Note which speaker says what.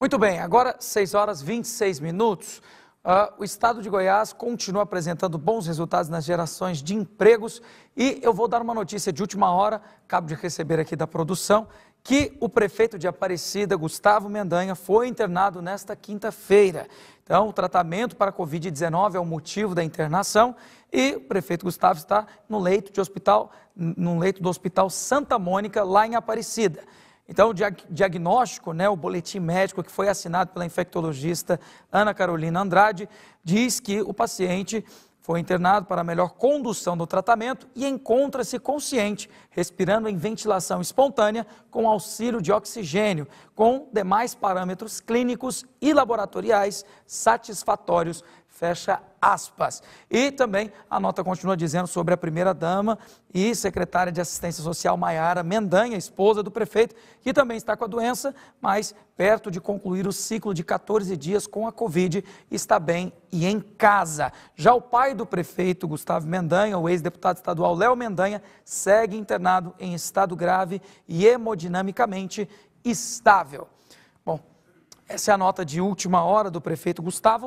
Speaker 1: Muito bem, agora 6 horas 26 minutos. Uh, o estado de Goiás continua apresentando bons resultados nas gerações de empregos e eu vou dar uma notícia de última hora, acabo de receber aqui da produção, que o prefeito de Aparecida, Gustavo Mendanha, foi internado nesta quinta-feira. Então, o tratamento para a Covid-19 é o motivo da internação e o prefeito Gustavo está no leito de hospital, no leito do Hospital Santa Mônica, lá em Aparecida. Então, o diagnóstico, né, o boletim médico que foi assinado pela infectologista Ana Carolina Andrade, diz que o paciente foi internado para melhor condução do tratamento e encontra-se consciente, respirando em ventilação espontânea com auxílio de oxigênio, com demais parâmetros clínicos e laboratoriais satisfatórios, Fecha aspas. E também a nota continua dizendo sobre a primeira-dama e secretária de Assistência Social Maiara Mendanha, esposa do prefeito, que também está com a doença, mas perto de concluir o ciclo de 14 dias com a Covid, está bem e em casa. Já o pai do prefeito, Gustavo Mendanha, o ex-deputado estadual Léo Mendanha, segue internado em estado grave e hemodinamicamente estável. Bom, essa é a nota de última hora do prefeito Gustavo.